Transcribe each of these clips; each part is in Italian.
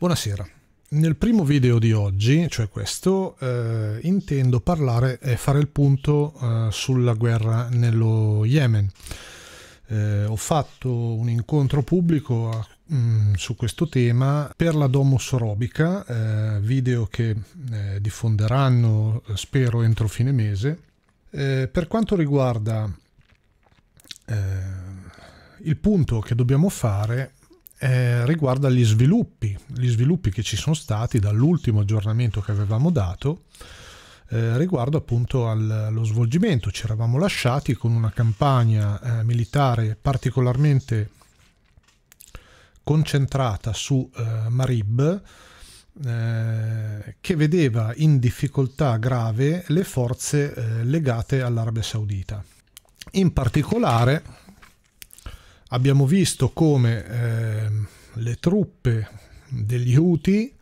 Buonasera. Nel primo video di oggi, cioè questo, eh, intendo parlare e fare il punto eh, sulla guerra nello Yemen. Eh, ho fatto un incontro pubblico a mm, su questo tema per la Domus Robica, eh, video che eh, diffonderanno spero entro fine mese. Eh, per quanto riguarda eh, il punto che dobbiamo fare, eh, riguarda gli sviluppi, gli sviluppi che ci sono stati dall'ultimo aggiornamento che avevamo dato eh, riguardo appunto al, allo svolgimento. Ci eravamo lasciati con una campagna eh, militare particolarmente concentrata su eh, Marib eh, che vedeva in difficoltà grave le forze eh, legate all'Arabia Saudita. In particolare abbiamo visto come eh, le truppe degli Houthi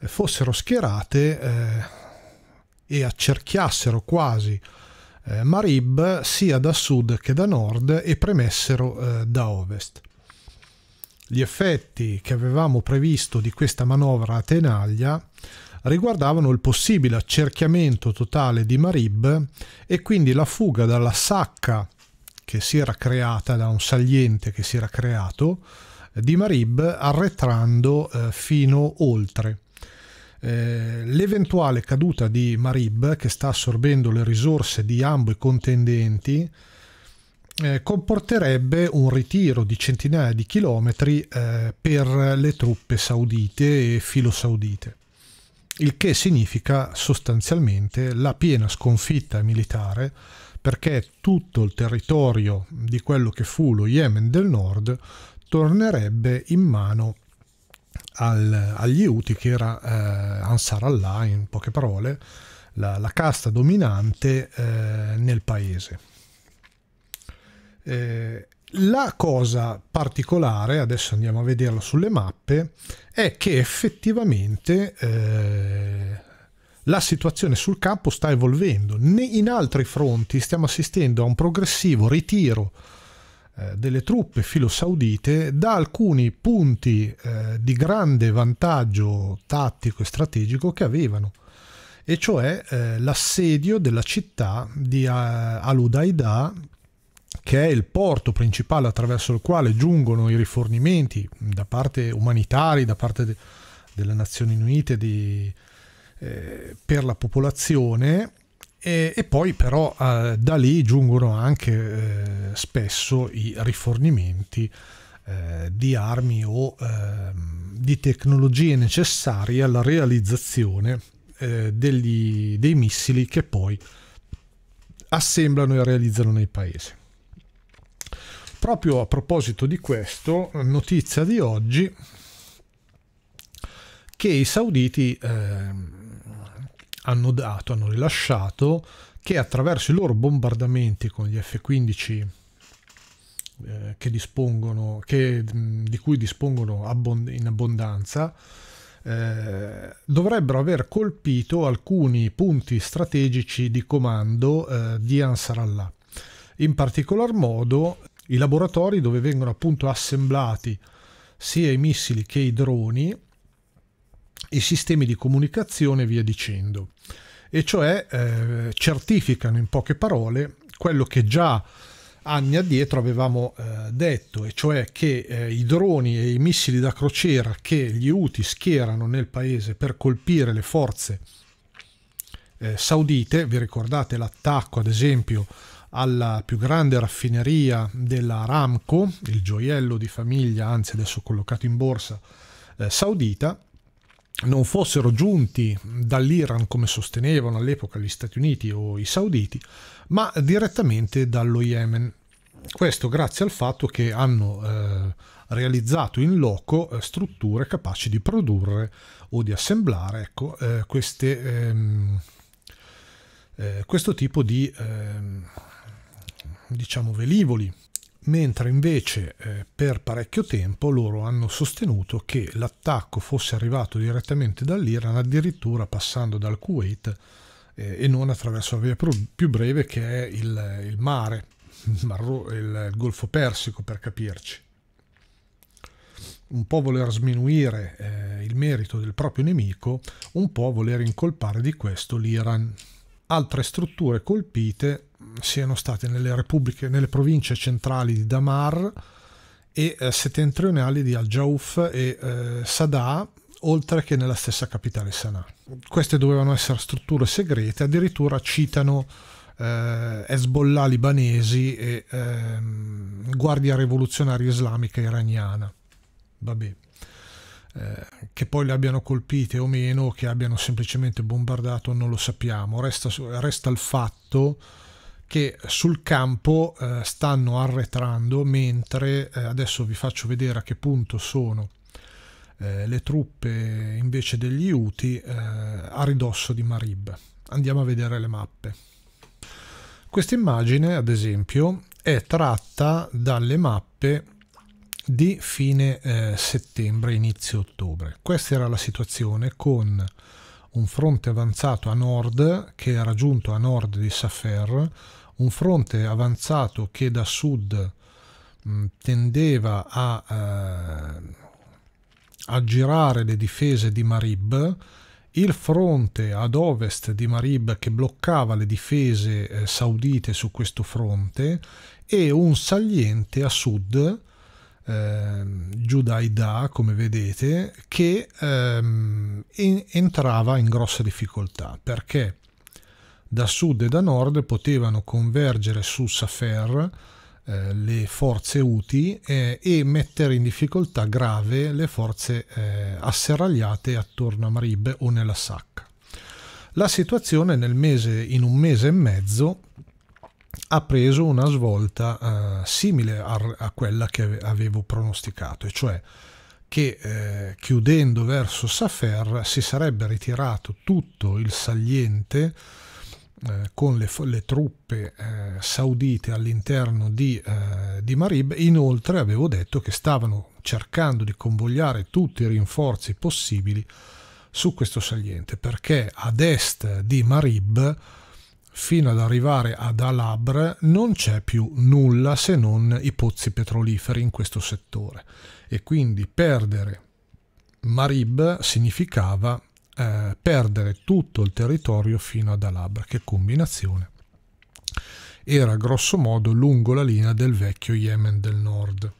eh, fossero schierate eh, e accerchiassero quasi eh, Marib sia da sud che da nord e premessero eh, da ovest. Gli effetti che avevamo previsto di questa manovra a tenaglia riguardavano il possibile accerchiamento totale di Marib e quindi la fuga dalla sacca che si era creata, da un saliente che si era creato eh, di Marib, arretrando eh, fino oltre. Eh, l'eventuale caduta di Marib, che sta assorbendo le risorse di ambo i contendenti, eh, comporterebbe un ritiro di centinaia di chilometri eh, per le truppe saudite e filosaudite, il che significa sostanzialmente la piena sconfitta militare perché tutto il territorio di quello che fu lo Yemen del nord tornerebbe in mano al, agli Houthi, che era eh, Ansar Allah, in poche parole, la, la casta dominante eh, nel paese. Eh, la cosa particolare, adesso andiamo a vederla sulle mappe, è che effettivamente eh, la situazione sul campo sta evolvendo. Né in altri fronti stiamo assistendo a un progressivo ritiro eh, delle truppe filosaudite da alcuni punti eh, di grande vantaggio tattico e strategico che avevano, e cioè eh, l'assedio della città di Al-Udaida che è il porto principale attraverso il quale giungono i rifornimenti da parte umanitari, da parte de- delle Nazioni Unite, di, eh, per la popolazione e, e poi però eh, da lì giungono anche eh, spesso i rifornimenti eh, di armi o ehm, di tecnologie necessarie alla realizzazione eh, degli, dei missili che poi assemblano e realizzano nei paesi. Proprio a proposito di questo, notizia di oggi che i sauditi eh, hanno dato, hanno rilasciato, che attraverso i loro bombardamenti con gli F-15 eh, che dispongono, che, mm, di cui dispongono abbond- in abbondanza, eh, dovrebbero aver colpito alcuni punti strategici di comando eh, di Ansarallah. In particolar modo i laboratori dove vengono appunto assemblati sia i missili che i droni i sistemi di comunicazione e via dicendo. E cioè eh, certificano in poche parole quello che già anni addietro avevamo eh, detto, e cioè che eh, i droni e i missili da crociera che gli UTI schierano nel paese per colpire le forze eh, saudite, vi ricordate l'attacco ad esempio alla più grande raffineria della Ramco il gioiello di famiglia, anzi adesso collocato in borsa eh, saudita, non fossero giunti dall'Iran come sostenevano all'epoca gli Stati Uniti o i sauditi, ma direttamente dallo Yemen. Questo grazie al fatto che hanno eh, realizzato in loco eh, strutture capaci di produrre o di assemblare ecco, eh, queste, ehm, eh, questo tipo di ehm, diciamo velivoli mentre invece eh, per parecchio tempo loro hanno sostenuto che l'attacco fosse arrivato direttamente dall'Iran, addirittura passando dal Kuwait eh, e non attraverso la via più breve che è il, il mare, il, il, Golfo Persico per capirci. Un po' voler sminuire eh, il merito del proprio nemico, un po' voler incolpare di questo l'Iran. Altre strutture colpite siano state nelle repubbliche, nelle province centrali di Damar e eh, settentrionali di Al-Jauf e eh, Sadà, oltre che nella stessa capitale Sanaa. Queste dovevano essere strutture segrete, addirittura citano eh, Hezbollah libanesi e ehm, Guardia Rivoluzionaria Islamica iraniana. Vabbè. Eh, che poi le abbiano colpite o meno, che abbiano semplicemente bombardato, non lo sappiamo. Resta, resta il fatto che sul campo eh, stanno arretrando mentre eh, adesso vi faccio vedere a che punto sono eh, le truppe invece degli Uti eh, a ridosso di Marib. Andiamo a vedere le mappe. Questa immagine, ad esempio, è tratta dalle mappe di fine eh, settembre, inizio ottobre. Questa era la situazione con un fronte avanzato a nord che era giunto a nord di Safer, un fronte avanzato che da sud mh, tendeva a eh, aggirare le difese di Marib, il fronte ad ovest di Marib che bloccava le difese eh, saudite su questo fronte e un saliente a sud eh, come vedete, che ehm, in, entrava in grossa difficoltà perché da sud e da nord potevano convergere su Safer eh, le forze UTI eh, e mettere in difficoltà grave le forze eh, asserragliate attorno a Marib o nella Sacca. La situazione nel mese, in un mese e mezzo ha preso una svolta eh, simile a, a, quella che avevo pronosticato, e cioè che eh, chiudendo verso Safer si sarebbe ritirato tutto il saliente eh, con le, le truppe eh, saudite all'interno di, eh, di Marib. Inoltre avevo detto che stavano cercando di convogliare tutti i rinforzi possibili su questo saliente, perché ad est di Marib fino ad arrivare ad Alabr non c'è più nulla se non i pozzi petroliferi in questo settore e quindi perdere Marib significava eh, perdere tutto il territorio fino ad Alabr che combinazione era grosso modo lungo la linea del vecchio Yemen del nord.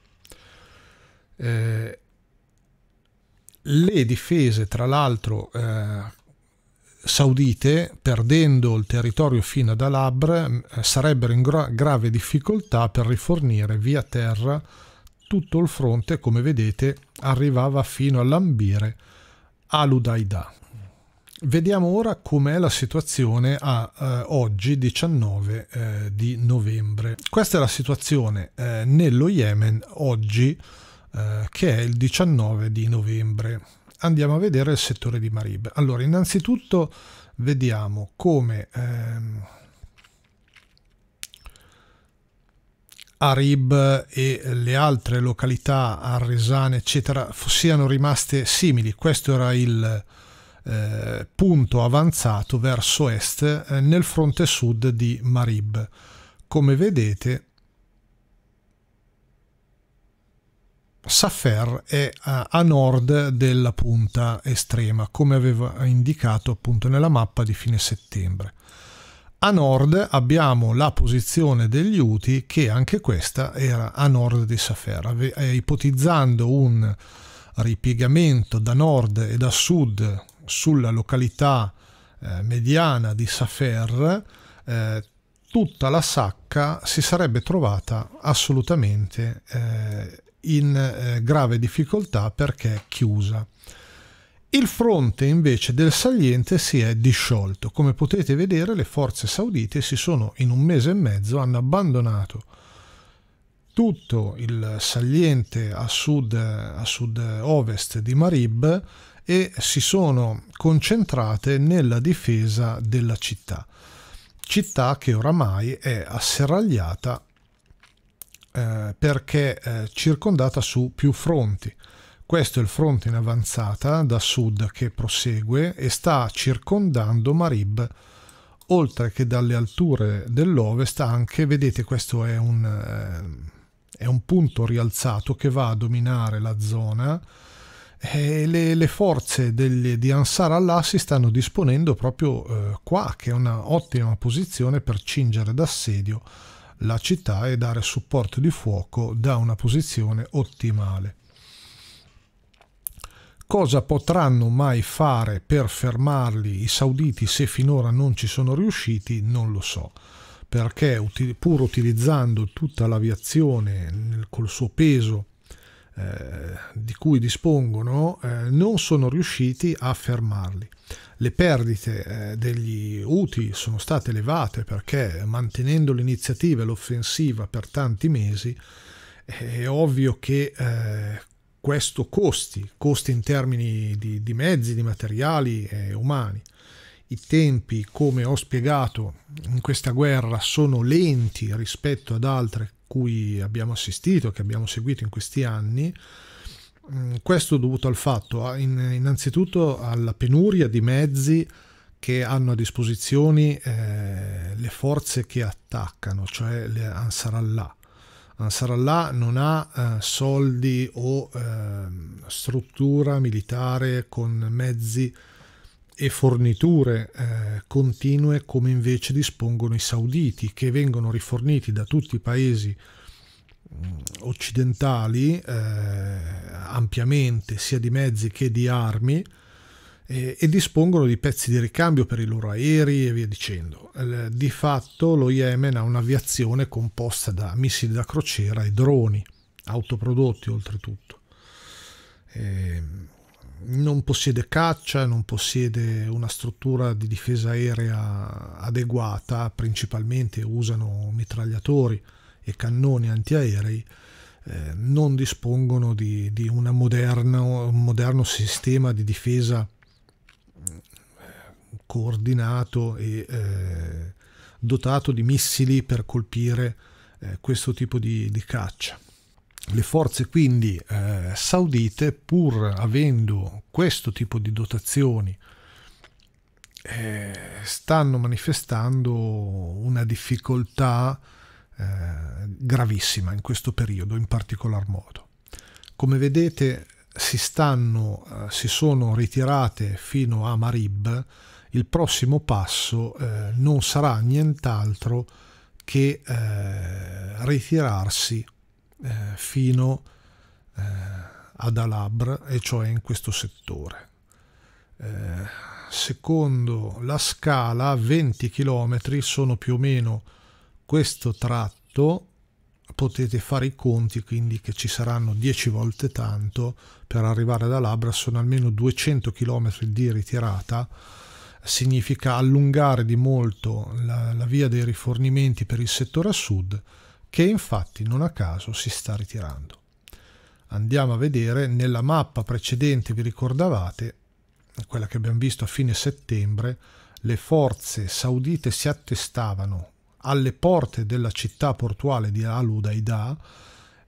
Eh, le difese, tra l'altro, eh, saudite, perdendo il territorio fino ad Al-Abr, sarebbero in gra grave difficoltà per rifornire via terra tutto il fronte, come vedete, arrivava fino a lambire Al-Udaida. Vediamo ora com'è la situazione a eh, oggi 19 eh, di novembre. Questa è la situazione eh, nello Yemen oggi eh, che è il 19 di novembre andiamo a vedere il settore di Marib. Allora, innanzitutto vediamo come ehm, Arib e le altre località arresane, eccetera, siano rimaste simili. Questo era il eh, punto avanzato verso est eh, nel fronte sud di Marib. Come vedete, Saffer è a, eh, a, nord della punta estrema, come aveva indicato appunto nella mappa di fine settembre. A nord abbiamo la posizione degli UTI che anche questa era a nord di Saffer, eh, ipotizzando un ripiegamento da nord e da sud sulla località eh, mediana di Safer, eh, tutta la sacca si sarebbe trovata assolutamente eh, in eh, grave difficoltà perché chiusa. Il fronte invece del saliente si è disciolto. Come potete vedere le forze saudite si sono in un mese e mezzo hanno abbandonato tutto il saliente a sud, a sud ovest di Marib e si sono concentrate nella difesa della città, città che oramai è asserragliata eh, perché è eh, circondata su più fronti. Questo è il fronte in avanzata da sud che prosegue e sta circondando Marib, oltre che dalle alture dell'ovest anche, vedete questo è un, eh, è un punto rialzato che va a dominare la zona e le, le forze degli, di Ansar Allah si stanno disponendo proprio qua, che è un'ottima posizione per cingere d'assedio la città e dare supporto di fuoco da una posizione ottimale. Cosa potranno mai fare per fermarli i sauditi se finora non ci sono riusciti? Non lo so perché pur utilizzando tutta l'aviazione col suo peso eh, di cui dispongono, eh, non sono riusciti a fermarli. Le perdite eh, degli UTI sono state elevate perché mantenendo l'iniziativa e l'offensiva per tanti mesi è ovvio che eh, questo costi, costi in termini di, di mezzi, di materiali e umani. I tempi, come ho spiegato, in questa guerra sono lenti rispetto ad altre cui abbiamo assistito, che abbiamo seguito in questi anni, Mm, questo dovuto al fatto, innanzitutto alla penuria di mezzi che hanno a disposizione eh, le forze che attaccano, cioè le Ansarallah. Ansarallah non ha eh, soldi o eh, struttura militare con mezzi e forniture eh, continue come invece dispongono i sauditi, che vengono riforniti da tutti i paesi eh, occidentali eh, ampiamente sia di mezzi che di armi eh, e dispongono di pezzi di ricambio per i loro aerei e via dicendo. Eh, di fatto lo Yemen ha un'aviazione composta da missili da crociera e droni, autoprodotti oltretutto. non possiede caccia, non possiede una struttura di difesa aerea adeguata, principalmente usano mitragliatori e cannoni antiaerei eh, non dispongono di, di moderno, un moderno sistema di difesa eh, coordinato e eh, dotato di missili per colpire eh, questo tipo di, di, caccia. Le forze quindi eh, saudite, pur avendo questo tipo di dotazioni, eh, stanno manifestando una difficoltà eh, gravissima in questo periodo in particolar modo. Come vedete si, stanno, eh, si sono ritirate fino a Marib, il prossimo passo eh, non sarà nient'altro che eh, ritirarsi eh, fino eh, ad Alabr e cioè in questo settore. Eh, secondo la scala 20 km sono più o meno questo tratto potete fare i conti quindi che ci saranno 10 volte tanto per arrivare da Labra, sono almeno 200 km di ritirata, significa allungare di molto la, la via dei rifornimenti per il settore a sud che infatti non a caso si sta ritirando. Andiamo a vedere nella mappa precedente, vi ricordavate, quella che abbiamo visto a fine settembre, le forze saudite si attestavano alle porte della città portuale di Al-Udaida,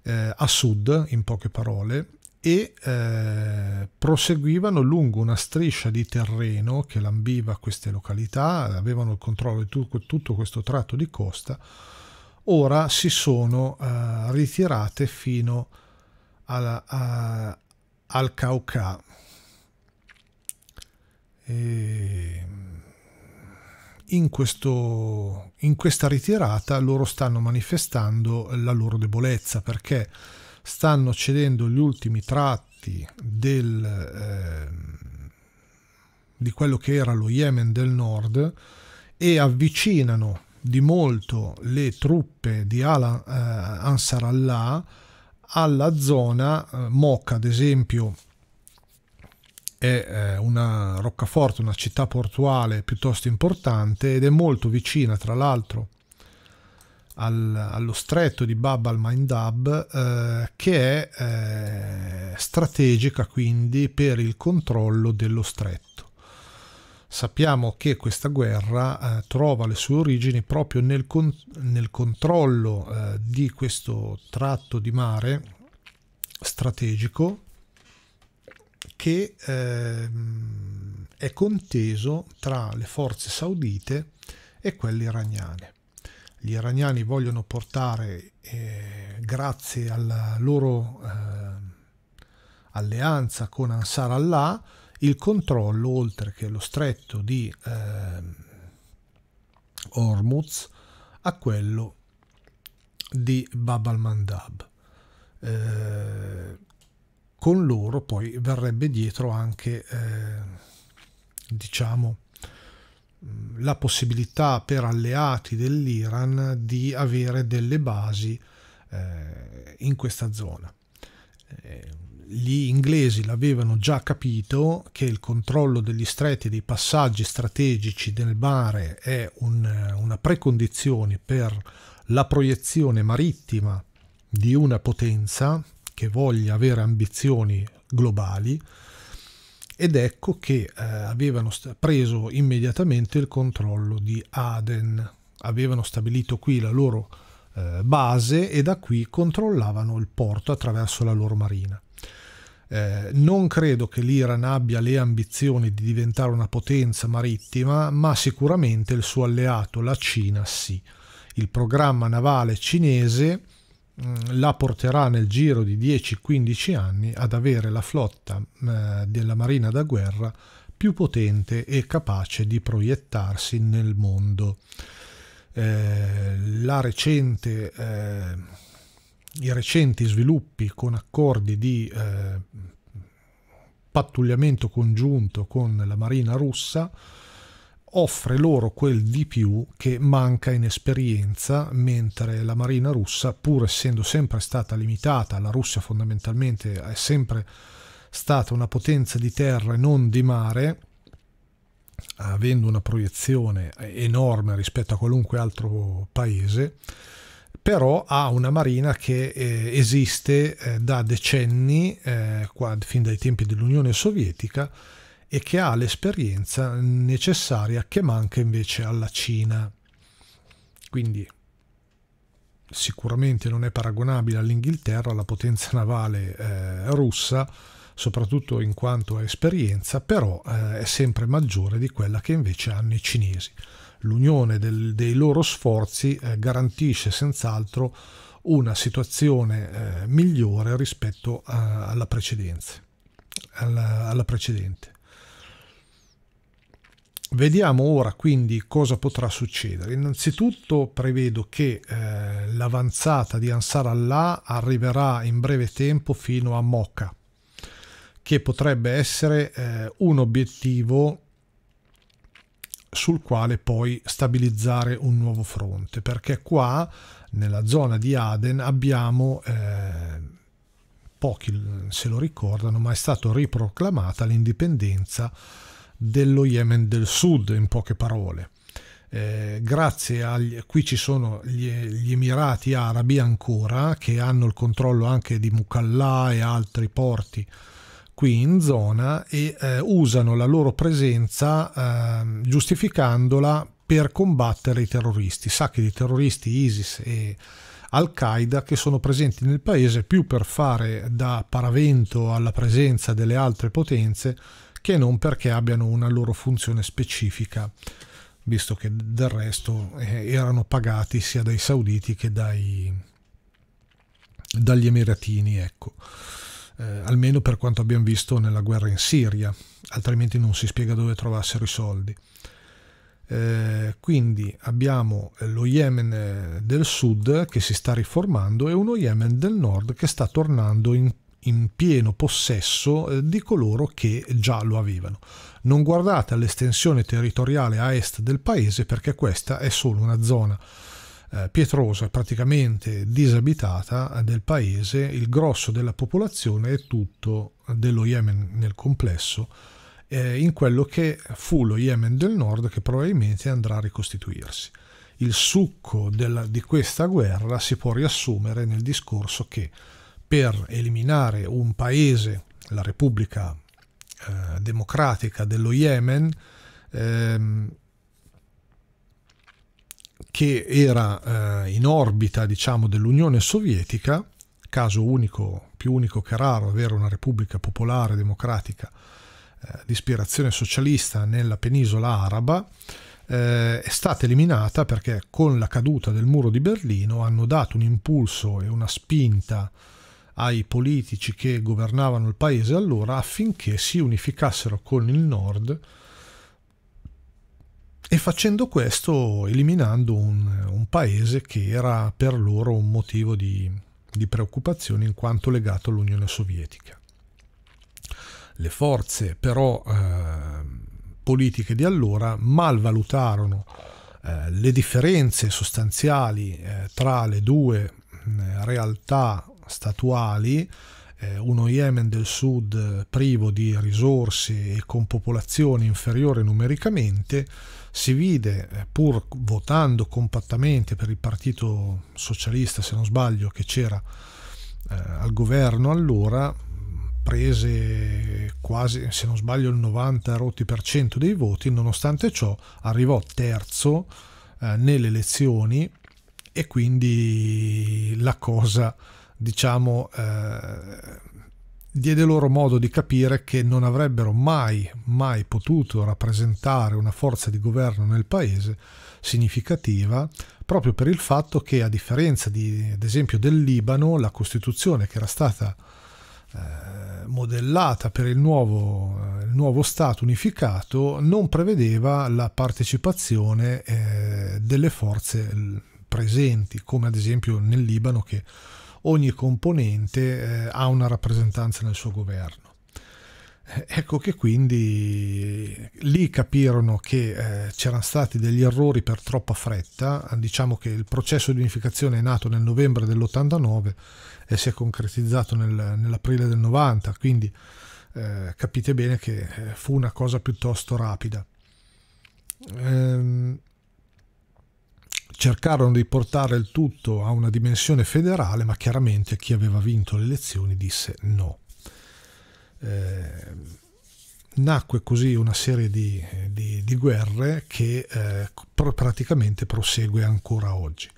eh, a sud, in poche parole, e eh, proseguivano lungo una striscia di terreno che lambiva queste località, avevano il controllo di tu tutto questo tratto di costa, ora si sono eh, ritirate fino alla, a, al Cauca. E in, questo, in questa ritirata loro stanno manifestando la loro debolezza perché stanno cedendo gli ultimi tratti del, eh, di quello che era lo Yemen del nord e avvicinano di molto le truppe di Al eh, Ansar Allah alla zona eh, Mocca, ad esempio, è eh, una roccaforte, una città portuale piuttosto importante ed è molto vicina tra l'altro al, allo stretto di Bab al-Maindab eh, che è eh, strategica quindi per il controllo dello stretto. Sappiamo che questa guerra eh, trova le sue origini proprio nel, con nel controllo eh, di questo tratto di mare strategico che ehm, è conteso tra le forze saudite e quelle iraniane. Gli iraniani vogliono portare, eh, grazie alla loro eh, alleanza con Ansar Allah, il controllo, oltre che lo stretto di eh, Hormuz, a quello di Bab al-Mandab. Eh, con loro poi verrebbe dietro anche, eh, diciamo, mm, la possibilità per alleati dell'Iran di avere delle basi eh, in questa zona. Eh, gli inglesi l'avevano già capito che il controllo degli stretti e dei passaggi strategici del mare è un, eh, una precondizione per la proiezione marittima di una potenza che voglia avere ambizioni globali ed ecco che eh, avevano preso immediatamente il controllo di Aden, avevano stabilito qui la loro eh, base e da qui controllavano il porto attraverso la loro marina. Eh, non credo che l'Iran abbia le ambizioni di diventare una potenza marittima, ma sicuramente il suo alleato, la Cina, sì. Il programma navale cinese Mm, la porterà nel giro di 10-15 anni ad avere la flotta eh, della Marina da guerra più potente e capace di proiettarsi nel mondo. Eh, recente, eh, I recenti sviluppi con accordi di eh, pattugliamento congiunto con la Marina russa offre loro quel di più che manca in esperienza, mentre la Marina russa, pur essendo sempre stata limitata, la Russia fondamentalmente è sempre stata una potenza di terra e non di mare, avendo una proiezione enorme rispetto a qualunque altro paese, però ha una marina che eh, esiste eh, da decenni, eh, qua, fin dai tempi dell'Unione Sovietica, e che ha l'esperienza necessaria che manca invece alla Cina. Quindi sicuramente non è paragonabile all'Inghilterra, la potenza navale eh, russa, soprattutto in quanto a esperienza, però eh, è sempre maggiore di quella che invece hanno i cinesi. L'unione del, dei loro sforzi eh, garantisce senz'altro una situazione eh, migliore rispetto a, eh, alla, alla, alla precedente. Vediamo ora quindi cosa potrà succedere. Innanzitutto prevedo che eh, l'avanzata di Ansar Allah arriverà in breve tempo fino a Mocha, che potrebbe essere eh, un obiettivo sul quale poi stabilizzare un nuovo fronte, perché qua nella zona di Aden abbiamo... Eh, pochi se lo ricordano, ma è stata riproclamata l'indipendenza dello Yemen del Sud, in poche parole. Eh, grazie agli, qui ci sono gli, gli, Emirati Arabi ancora che hanno il controllo anche di Mukalla e altri porti qui in zona e eh, usano la loro presenza eh, giustificandola per combattere i terroristi, sacchi di terroristi ISIS e al-Qaeda che sono presenti nel paese più per fare da paravento alla presenza delle altre potenze che non perché abbiano una loro funzione specifica, visto che del resto eh, erano pagati sia dai sauditi che dai, dagli emiratini, ecco. eh, almeno per quanto abbiamo visto nella guerra in Siria, altrimenti non si spiega dove trovassero i soldi. Eh, quindi abbiamo lo Yemen eh, del sud che si sta riformando e uno Yemen del nord che sta tornando in in pieno possesso eh, di coloro che già lo avevano. Non guardate all'estensione territoriale a est del paese perché questa è solo una zona eh, pietrosa, praticamente disabitata del paese, il grosso della popolazione è tutto dello Yemen nel complesso, eh, in quello che fu lo Yemen del nord che probabilmente andrà a ricostituirsi. Il succo della, di questa guerra si può riassumere nel discorso che per eliminare un paese, la Repubblica eh, Democratica dello Yemen, ehm, che era eh, in orbita diciamo, dell'Unione Sovietica, caso unico, più unico che raro, avere una Repubblica Popolare Democratica eh, di ispirazione socialista nella penisola araba, eh, è stata eliminata perché con la caduta del muro di Berlino hanno dato un impulso e una spinta ai politici che governavano il paese allora affinché si unificassero con il nord e facendo questo eliminando un, un paese che era per loro un motivo di, di preoccupazione in quanto legato all'Unione Sovietica. Le forze però eh, politiche di allora malvalutarono eh, le differenze sostanziali eh, tra le due eh, realtà statuali, eh, uno Yemen del sud privo di risorse e con popolazione inferiore numericamente, si vide, eh, pur votando compattamente per il partito socialista, se non sbaglio, che c'era eh, al governo allora, prese quasi, se non sbaglio, il 90 dei voti, nonostante ciò arrivò terzo eh, nelle elezioni e quindi la cosa diciamo, eh, diede loro modo di capire che non avrebbero mai, mai potuto rappresentare una forza di governo nel paese significativa proprio per il fatto che a differenza di, ad esempio del Libano la Costituzione che era stata eh, modellata per il nuovo, eh, il nuovo, Stato unificato non prevedeva la partecipazione eh, delle forze presenti come ad esempio nel Libano che ogni componente eh, ha una rappresentanza nel suo governo. Eh, ecco che quindi lì capirono che eh, c'erano stati degli errori per troppa fretta, diciamo che il processo di unificazione è nato nel novembre dell'89 e si è concretizzato nel, nell'aprile del 90, quindi eh, capite bene che eh, fu una cosa piuttosto rapida. Ehm, cercarono di portare il tutto a una dimensione federale, ma chiaramente chi aveva vinto le elezioni disse no. Eh, nacque così una serie di, di, di guerre che eh, praticamente prosegue ancora oggi.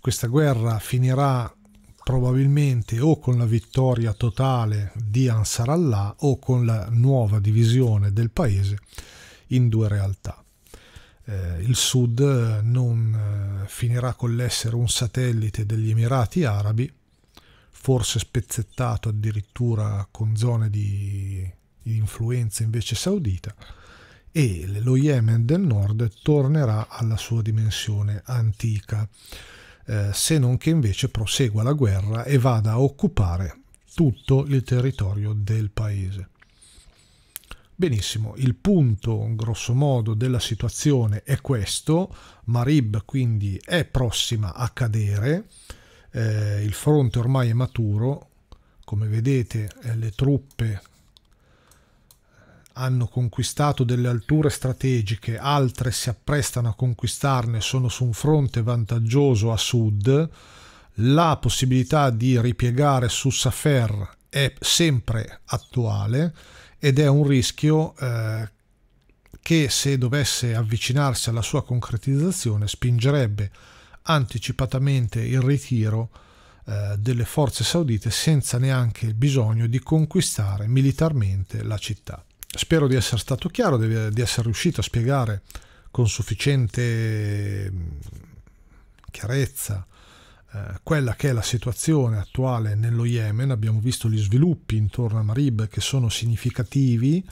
Questa guerra finirà probabilmente o con la vittoria totale di Ansarallah o con la nuova divisione del paese in due realtà eh, il Sud eh, non eh, finirà con l'essere un satellite degli Emirati Arabi, forse spezzettato addirittura con zone di, di influenza invece saudita, e lo Yemen del nord tornerà alla sua dimensione antica, eh, se non che invece prosegua la guerra e vada a occupare tutto il territorio del paese. Benissimo, il punto grosso modo della situazione è questo, Marib quindi è prossima a cadere, eh, il fronte ormai è maturo, come vedete eh, le truppe hanno conquistato delle alture strategiche, altre si apprestano a conquistarne, sono su un fronte vantaggioso a sud, la possibilità di ripiegare su Safer è sempre attuale, ed è un rischio eh, che se dovesse avvicinarsi alla sua concretizzazione spingerebbe anticipatamente il ritiro eh, delle forze saudite senza neanche il bisogno di conquistare militarmente la città. Spero di essere stato chiaro, di, di essere riuscito a spiegare con sufficiente mm, chiarezza eh, quella che è la situazione attuale nello Yemen, abbiamo visto gli sviluppi intorno a Marib che sono significativi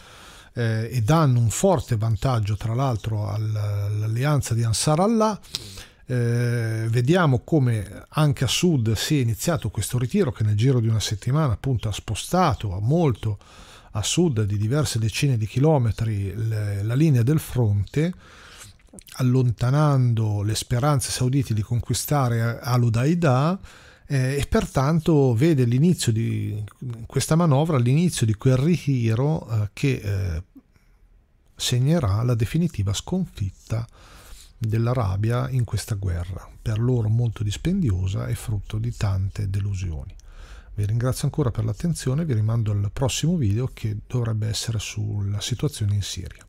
eh, e danno un forte vantaggio tra l'altro all'alleanza di Ansar Allah. Eh, vediamo come anche a sud si è iniziato questo ritiro che nel giro di una settimana appunto ha spostato a molto a sud di diverse decine di chilometri la linea del fronte allontanando le speranze saudite di conquistare Al-Udaida eh, e pertanto vede l'inizio di questa manovra, l'inizio di quel ritiro eh, che eh, segnerà la definitiva sconfitta dell'Arabia in questa guerra, per loro molto dispendiosa e frutto di tante delusioni. Vi ringrazio ancora per l'attenzione, vi rimando al prossimo video che dovrebbe essere sulla situazione in Siria.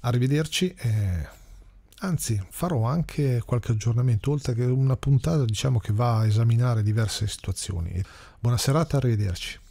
Arrivederci e Anzi, farò anche qualche aggiornamento, oltre che una puntata diciamo che va a esaminare diverse situazioni. Buona serata, arrivederci.